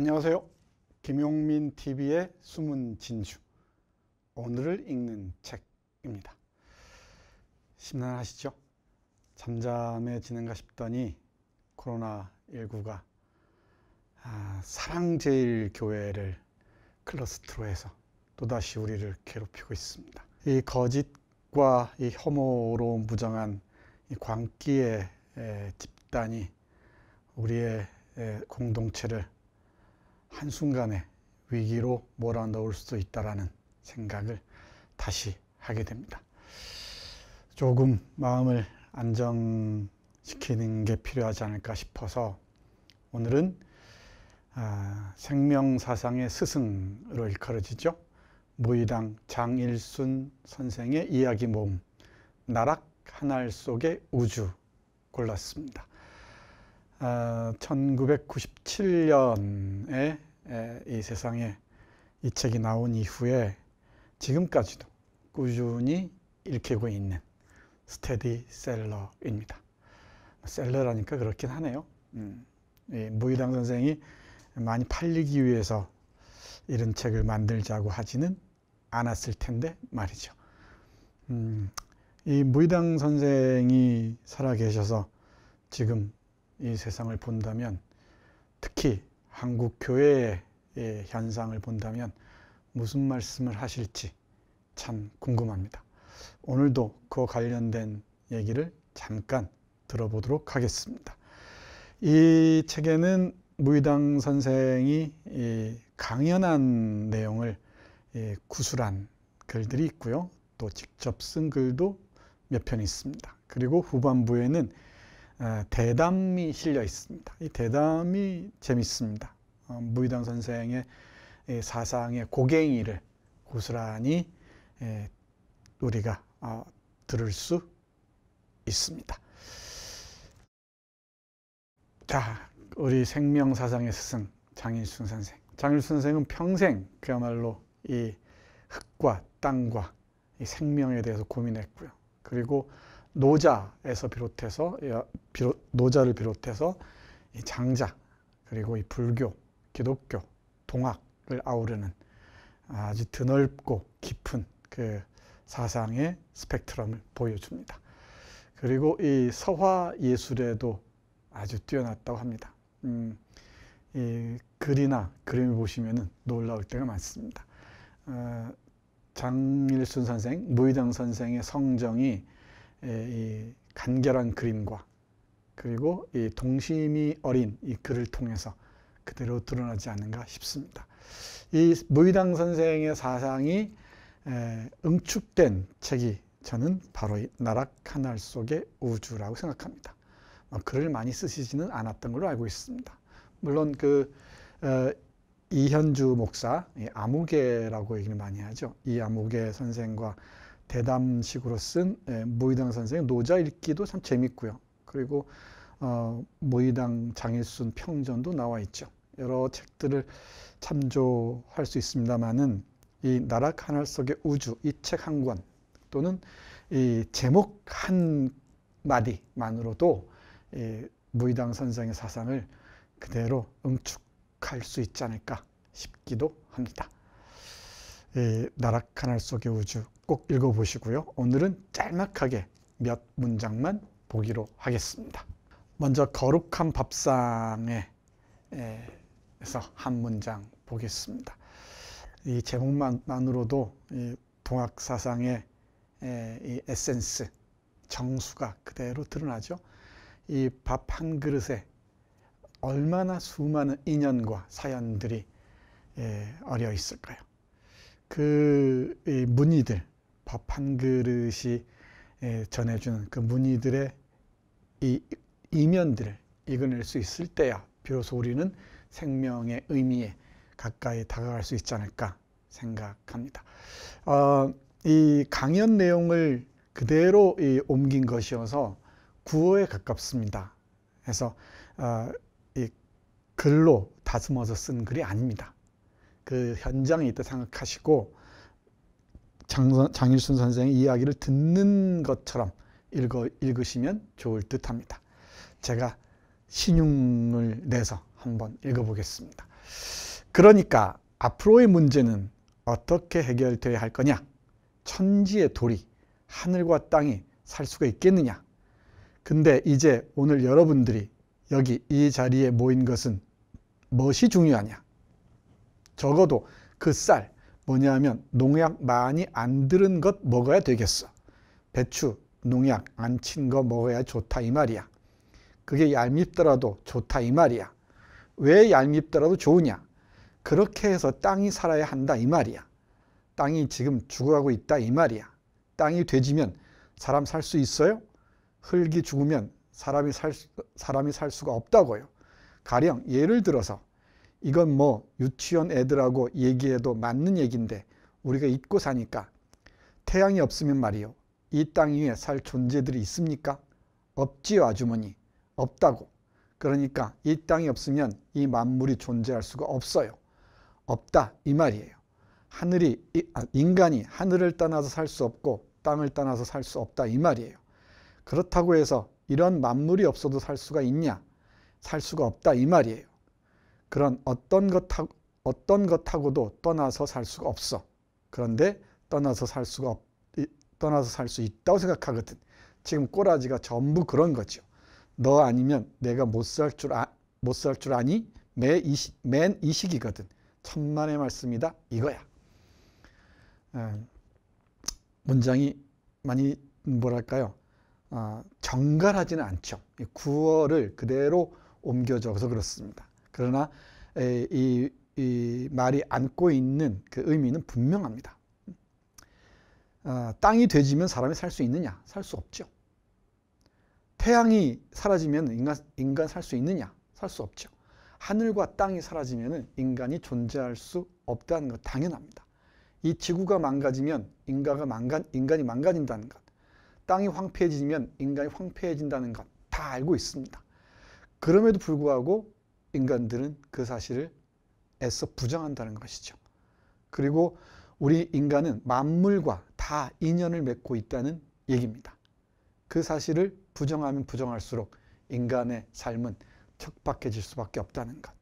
안녕하세요. 김용민 TV의 숨은 진주. 오늘을 읽는 책입니다. 심란하시죠? 잠잠해지는가 싶더니 코로나19가 아, 사랑제일교회를 클러스트로 해서 또다시 우리를 괴롭히고 있습니다. 이 거짓과 이 혐오로 무정한 이 광기의 집단이 우리의 공동체를 한순간에 위기로 몰아넣을 수도 있다라는 생각을 다시 하게 됩니다. 조금 마음을 안정시키는 게 필요하지 않을까 싶어서 오늘은 아, 생명사상의 스승으로 일컬어지죠. 무의당 장일순 선생의 이야기 모음 나락 한 알 속의 우주 골랐습니다. 어, 아, 1997년에 이 세상에 이 책이 나온 이후에 지금까지도 꾸준히 읽히고 있는 스테디셀러입니다. 셀러라니까 그렇긴 하네요. 음, 무의당 선생이 많이 팔리기 위해서 이런 책을 만들자고 하지는 않았을 텐데 말이죠. 음, 이 무의당 선생이 살아계셔서 지금 이 세상을 본다면 특히 한국 교회의 예, 현상을 본다면 무슨 말씀을 하실지 참 궁금합니다. 오늘도 그 관련된 얘기를 잠깐 들어보도록 하겠습니다. 이 책에는 무의당 선생이 강연한 내용을 구술한 글들이 있고요. 또 직접 쓴 글도 몇 편 있습니다. 그리고 후반부에는 대담이 실려 있습니다. 이 대담이 재밌습니다. 어, 무의당 선생의 사상의 고갱이를 고스란히 우리가 어, 들을 수 있습니다. 자, 우리 생명사상의 스승 장일순 선생. 장일순 선생은 평생 그야말로 이 흙과 땅과 이 생명에 대해서 고민했고요. 그리고 노자에서 비롯해서 노자를 비롯해서 이 장자 그리고 이 불교, 기독교, 동학을 아우르는 아주 드넓고 깊은 그 사상의 스펙트럼을 보여줍니다. 그리고 이 서화 예술에도 아주 뛰어났다고 합니다. 음, 이 글이나 그림을 보시면 놀라울 때가 많습니다. 어, 장일순 선생, 무의당 선생의 성정이 예, 이 간결한 그림과 그리고 이 동심이 어린 이 글을 통해서 그대로 드러나지 않는가 싶습니다. 이 무의당 선생의 사상이 응축된 책이 저는 바로 이 나락 하늘 속의 우주라고 생각합니다. 뭐 글을 많이 쓰시지는 않았던 걸로 알고 있습니다. 물론 그 어, 이현주 목사, 암흑계라고 얘기를 많이 하죠. 이 암흑계 선생과 대담식으로 쓴 예, 모의당 선생의 노자 읽기도 참 재밌고요. 그리고 어, 모의당 장일순 평전도 나와 있죠. 여러 책들을 참조할 수 있습니다만은 이나라 가날 속의 우주 이 책 한 권 또는 이 제목 한 마디만으로도 이 무의당 선생의 사상을 그대로 응축할 수 있지 않을까 싶기도 합니다. 예, 나락하알 속의 우주 꼭 읽어보시고요. 오늘은 짤막하게 몇 문장만 보기로 하겠습니다. 먼저 거룩한 밥상에서 예, 한 문장 보겠습니다. 이 제목만으로도 동학 사상의 예, 이 에센스, 정수가 그대로 드러나죠. 이 밥 한 그릇에 얼마나 수많은 인연과 사연들이 어려 있을까요? 그 무늬들 밥 한 그릇이 예, 전해주는 그 무늬들의 이 이면들을 읽어낼 수 있을 때야 비로소 우리는 생명의 의미에 가까이 다가갈 수 있지 않을까 생각합니다. 어, 이 강연 내용을 그대로 이 옮긴 것이어서 구호에 가깝습니다. 그래서 어, 이 글로 다듬어서 쓴 글이 아닙니다. 그 현장에 있다 생각하시고 장, 장일순 선생의 이야기를 듣는 것처럼 읽어, 읽으시면 좋을 듯 합니다. 제가 신용을 내서 한번 읽어보겠습니다. 그러니까 앞으로의 문제는 어떻게 해결돼야 할 거냐? 천지의 돌이 하늘과 땅이 살 수가 있겠느냐? 근데 이제 오늘 여러분들이 여기 이 자리에 모인 것은 무엇이 중요하냐? 적어도 그 쌀 뭐냐면 농약 많이 안 들은 것 먹어야 되겠어. 배추 농약 안 친 거 먹어야 좋다 이 말이야. 그게 얄밉더라도 좋다 이 말이야. 왜 얄밉더라도 좋으냐? 그렇게 해서 땅이 살아야 한다 이 말이야. 땅이 지금 죽어가고 있다 이 말이야. 땅이 돼지면 사람 살 수 있어요? 흙이 죽으면 사람이 살, 사람이 살 수가 없다고요. 가령 예를 들어서 이건 뭐 유치원 애들하고 얘기해도 맞는 얘긴데 우리가 잊고 사니까 태양이 없으면 말이요. 이 땅 위에 살 존재들이 있습니까? 없지요 아주머니. 없다고. 그러니까 이 땅이 없으면 이 만물이 존재할 수가 없어요. 없다 이 말이에요. 하늘이 아, 인간이 하늘을 떠나서 살 수 없고 땅을 떠나서 살 수 없다 이 말이에요. 그렇다고 해서 이런 만물이 없어도 살 수가 있냐? 살 수가 없다 이 말이에요. 그런 어떤 것하고 어떤 것하고도 떠나서 살 수가 없어. 그런데 떠나서 살 수가 없, 떠나서 살 수 있다고 생각하거든. 지금 꼬라지가 전부 그런 거죠. 너 아니면 내가 못 살 줄 아, 못살 줄 아니? 매 이시, 맨 이식이거든. 천만의 말씀이다. 이거야. 아, 문장이 많이 뭐랄까요? 어, 정갈하지는 않죠. 구어를 그대로 옮겨 져서 그렇습니다. 그러나 이, 이 말이 안고 있는 그 의미는 분명합니다. 어, 땅이 되지면 사람이 살 수 있느냐? 살 수 없죠. 태양이 사라지면 인간, 인간 살 수 있느냐? 살 수 없죠. 하늘과 땅이 사라지면 인간이 존재할 수 없다는 것 당연합니다. 이 지구가 망가지면 인간이, 망가, 인간이 망가진다는 것, 땅이 황폐해지면 인간이 황폐해진다는 것 다 알고 있습니다. 그럼에도 불구하고 인간들은 그 사실을 애써 부정한다는 것이죠. 그리고 우리 인간은 만물과 다 인연을 맺고 있다는 얘기입니다. 그 사실을 부정하면 부정할수록 인간의 삶은 척박해질 수밖에 없다는 것.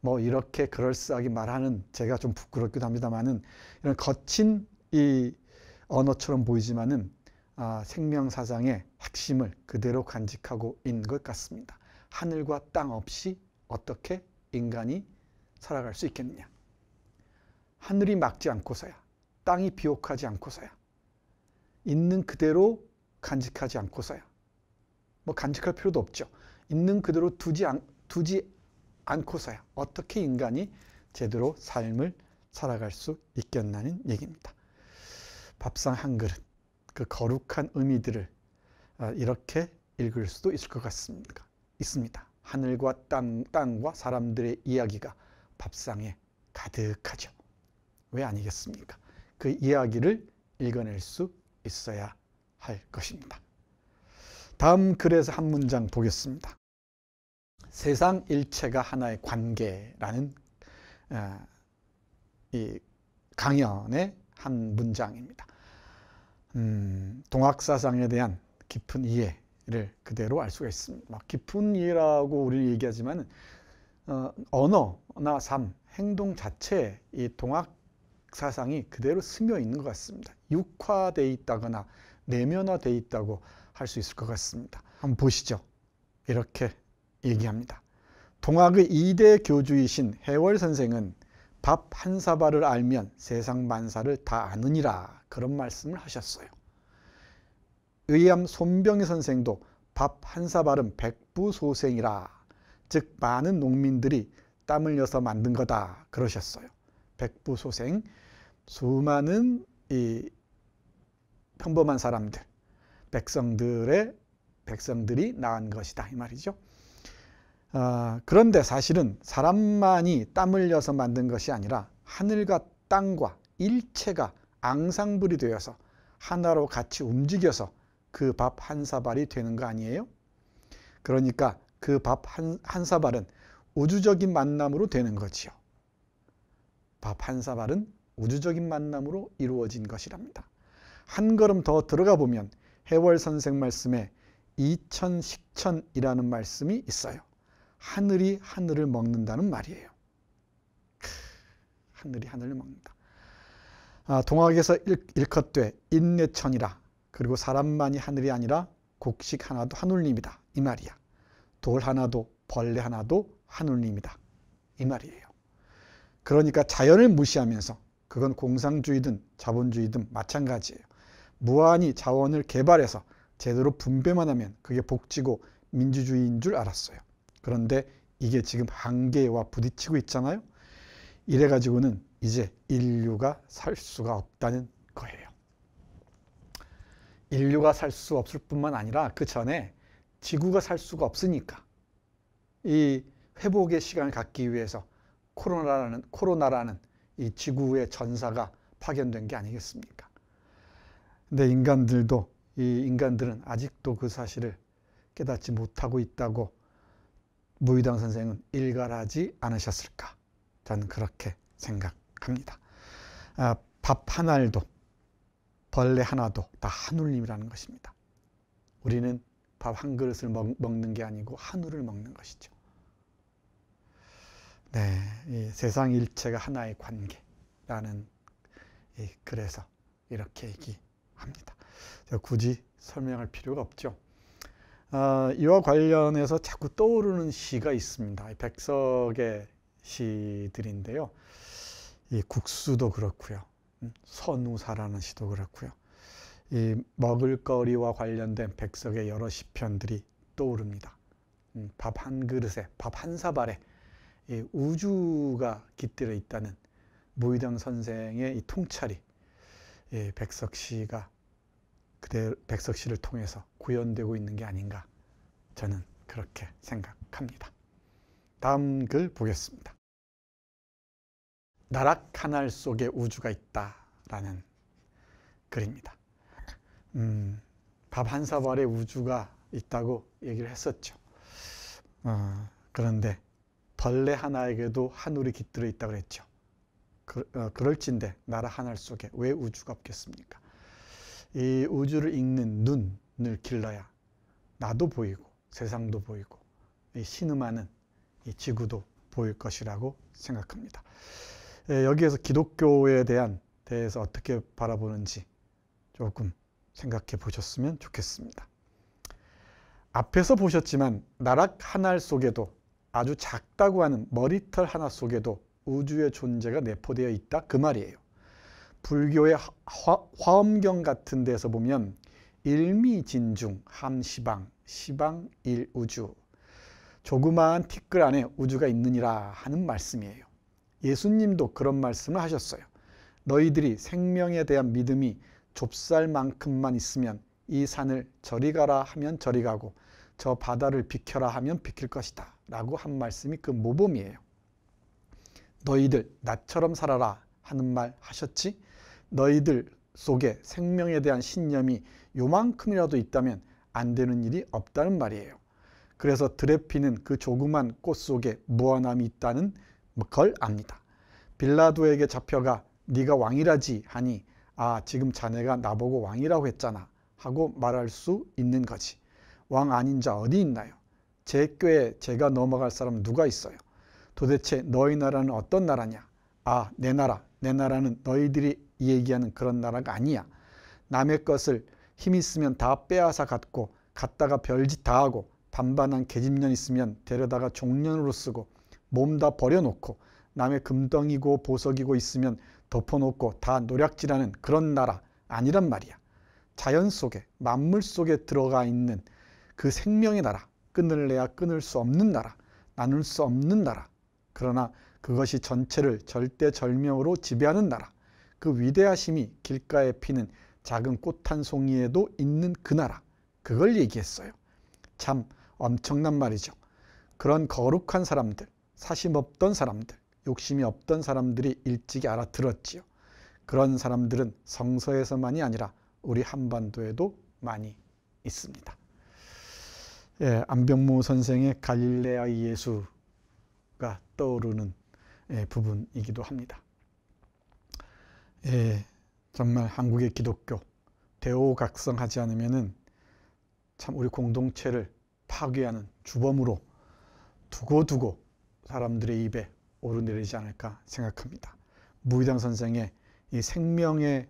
뭐 이렇게 그럴싸하게 말하는 제가 좀 부끄럽기도 합니다만은 이런 거친 이 언어처럼 보이지만은 아, 생명 사상의 핵심을 그대로 간직하고 있는 것 같습니다. 하늘과 땅 없이 어떻게 인간이 살아갈 수 있겠느냐. 하늘이 막지 않고서야, 땅이 비옥하지 않고서야, 있는 그대로 간직하지 않고서야, 뭐 간직할 필요도 없죠. 있는 그대로 두지, 않, 두지 않고서야 어떻게 인간이 제대로 삶을 살아갈 수 있겠나는 얘기입니다. 밥상 한 그릇, 그 거룩한 의미들을 아, 이렇게 읽을 수도 있을 것 같습니다. 있습니다. 하늘과 땅, 땅과 사람들의 이야기가 밥상에 가득하죠. 왜 아니겠습니까? 그 이야기를 읽어낼 수 있어야 할 것입니다. 다음 글에서 한 문장 보겠습니다. 세상 일체가 하나의 관계라는 어, 이 강연의 한 문장입니다. 음, 동학사상에 대한 깊은 이해 이를 그대로 알 수가 있습니다. 막 깊은 이해라고 우리 얘기하지만 어, 언어나 삶, 행동 자체에 이 동학 사상이 그대로 스며 있는 것 같습니다. 육화돼 있다거나 내면화돼 있다고 할 수 있을 것 같습니다. 한번 보시죠. 이렇게 얘기합니다. 동학의 2대 교주이신 해월 선생은 밥 한 사발을 알면 세상 만사를 다 아느니라 그런 말씀을 하셨어요. 의암 손병희 선생도 밥 한 사발은 백부소생이라 즉 많은 농민들이 땀 흘려서 만든 거다 그러셨어요. 백부소생 수많은 이 평범한 사람들 백성들의 백성들이 낳은 것이다 이 말이죠. 어, 그런데 사실은 사람만이 땀 흘려서 만든 것이 아니라 하늘과 땅과 일체가 앙상블이 되어서 하나로 같이 움직여서 그밥한 사발이 되는 거 아니에요? 그러니까 그 밥 한 한 사발은 우주적인 만남으로 되는 거지요. 밥 한 사발은 우주적인 만남으로 이루어진 것이랍니다. 한 걸음 더 들어가 보면 해월 선생 말씀에 이천식천이라는 말씀이 있어요. 하늘이 하늘을 먹는다는 말이에요. 하늘이 하늘을 먹는다. 아, 동학에서 일컫되 인내천이라 그리고 사람만이 하늘이 아니라 곡식 하나도 하늘님이다. 이 말이야. 돌 하나도 벌레 하나도 하늘님이다. 이 말이에요. 그러니까 자연을 무시하면서 그건 공상주의든 자본주의든 마찬가지예요. 무한히 자원을 개발해서 제대로 분배만 하면 그게 복지고 민주주의인 줄 알았어요. 그런데 이게 지금 한계와 부딪히고 있잖아요. 이래가지고는 이제 인류가 살 수가 없다는 인류가 살 수 없을 뿐만 아니라 그 전에 지구가 살 수가 없으니까 이 회복의 시간을 갖기 위해서 코로나라는 코로나라는 이 지구의 전사가 파견된 게 아니겠습니까? 근데 인간들도 이 인간들은 아직도 그 사실을 깨닫지 못하고 있다고 무의당 선생은 일갈하지 않으셨을까? 저는 그렇게 생각합니다. 아, 밥한 알도 벌레 하나도 다 한울림이라는 것입니다. 우리는 밥 한 그릇을 먹, 는게 아니고 한우를 먹는 것이죠. 네, 세상 일체가 하나의 관계라는 그래서 이렇게 얘기합니다. 굳이 설명할 필요가 없죠. 어, 이와 관련해서 자꾸 떠오르는 시가 있습니다. 백석의 시들인데요. 이 국수도 그렇고요. 선우사라는 시도 그렇고요. 이 먹을거리와 관련된 백석의 여러 시편들이 떠오릅니다. 음, 밥한 그릇에 밥 한 사발에 우주가 깃들어 있다는 무의당 선생의 이 통찰이 백석시가 그대 백석시를 통해서 구현되고 있는 게 아닌가 저는 그렇게 생각합니다. 다음 글 보겠습니다. 나락 하나 속에 우주가 있다라는 글입니다. 음, 밥 한 사발에 우주가 있다고 얘기를 했었죠. 어, 그런데 벌레 하나에게도 하늘이 깃들어 있다고 그랬죠. 그, 어, 럴진데 나라 하늘 속에 왜 우주가 없겠습니까? 이 우주를 읽는 눈을 길러야 나도 보이고 세상도 보이고 이 신음하는 이 지구도 보일 것이라고 생각합니다. 예, 여기에서 기독교에 대한 대해서 어떻게 바라보는지 조금 생각해 보셨으면 좋겠습니다. 앞에서 보셨지만 나락 하나 속에도 아주 작다고 하는 머리털 하나 속에도 우주의 존재가 내포되어 있다 그 말이에요. 불교의 화, 엄경 같은 데서 보면 일미진중 함시방 시방 일우주 조그마한 티끌 안에 우주가 있느니라 하는 말씀이에요. 예수님도 그런 말씀을 하셨어요. 너희들이 생명에 대한 믿음이 좁쌀만큼만 있으면 이 산을 저리 가라 하면 저리 가고 저 바다를 비켜라 하면 비킬 것이다. 라고 한 말씀이 그 모범이에요. 너희들 나처럼 살아라 하는 말 하셨지? 너희들 속에 생명에 대한 신념이 요만큼이라도 있다면 안 되는 일이 없다는 말이에요. 그래서 드레피는 그 조그만 꽃 속에 무한함이 있다는 걸 압니다. 빌라도에게 잡혀가 네가 왕이라지 하니 아 지금 자네가 나보고 왕이라고 했잖아 하고 말할 수 있는 거지. 왕 아닌 자 어디 있나요? 제 꾀에 제가 넘어갈 사람 누가 있어요? 도대체 너희 나라는 어떤 나라냐? 아, 내 나라, 내 나라는 너희들이 얘기하는 그런 나라가 아니야. 남의 것을 힘 있으면 다 빼앗아 갔고 갔다가 별짓 다 하고 반반한 계집년 있으면 데려다가 종년으로 쓰고 몸다 버려놓고 남의 금덩이고 보석이고 있으면 덮어놓고 다 노략질하는 그런 나라 아니란 말이야. 자연 속에 만물 속에 들어가 있는 그 생명의 나라 끊을래야 끊을 수 없는 나라 나눌 수 없는 나라 그러나 그것이 전체를 절대절명으로 지배하는 나라 그 위대하심이 길가에 피는 작은 꽃 한 송이에도 있는 그 나라 그걸 얘기했어요. 참 엄청난 말이죠. 그런 거룩한 사람들 사심 없던 사람들, 욕심이 없던 사람들이 일찍이 알아들었지요. 그런 사람들은 성서에서만이 아니라 우리 한반도에도 많이 있습니다. 예, 안병모 선생의 갈릴레아 예수가 떠오르는 예, 부분이기도 합니다. 예, 정말 한국의 기독교 대오각성하지 않으면은 참 우리 공동체를 파괴하는 주범으로 두고두고 사람들의 입에 오르내리지 않을까 생각합니다. 무의당 선생의 이 생명의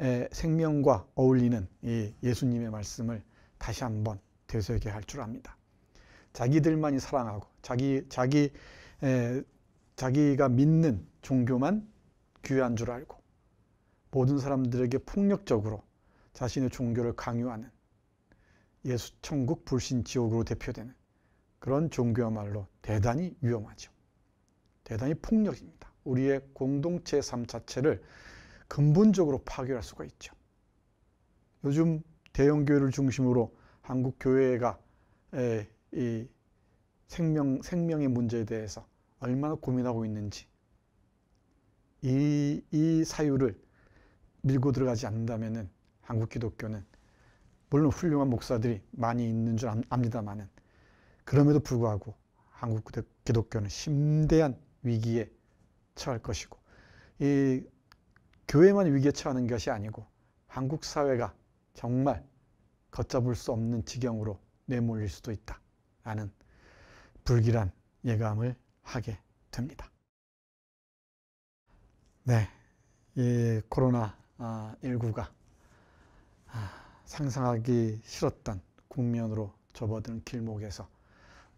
에, 생명과 어울리는 이 예수님의 말씀을 다시 한번 되새겨 할줄 압니다. 자기들만이 사랑하고 자기 자기 에, 자기가 믿는 종교만 귀한 줄 알고 모든 사람들에게 폭력적으로 자신의 종교를 강요하는 예수 천국 불신 지옥으로 대표되는 그런 종교야말로 대단히 위험하죠. 대단히 폭력입니다. 우리의 공동체 삶 자체를 근본적으로 파괴할 수가 있죠. 요즘 대형교회를 중심으로 한국 교회가 이 생명, 생명의 문제에 대해서 얼마나 고민하고 있는지 이, 이 사유를 밀고 들어가지 않는다면 한국 기독교는 물론 훌륭한 목사들이 많이 있는 줄 압니다만은 그럼에도 불구하고 한국 기독교는 심대한 위기에 처할 것이고 이 교회만 위기에 처하는 것이 아니고 한국 사회가 정말 걷잡을 수 없는 지경으로 내몰릴 수도 있다라는 불길한 예감을 하게 됩니다. 네, 이 코로나19가 아, 아, 상상하기 싫었던 국면으로 접어드는 길목에서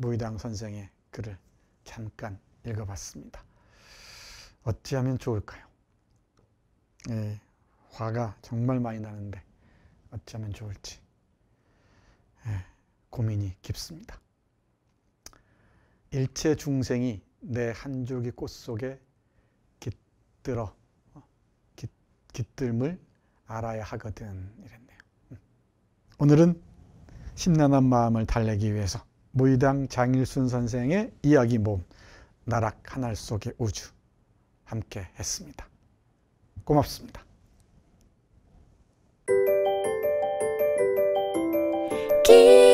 무의당 선생의 글을 잠깐 읽어봤습니다. 어찌하면 좋을까요? 예, 화가 정말 많이 나는데 어찌하면 좋을지 예, 고민이 깊습니다. 일체 중생이 내 한 줄기 꽃 속에 깃들어 어, 깃, 깃들을 알아야 하거든 이랬네요. 음. 오늘은 심란한 마음을 달래기 위해서 무의당 장일순 선생의 이야기 몸 나락 하늘 속의 우주 함께 했습니다. 고맙습니다. 길.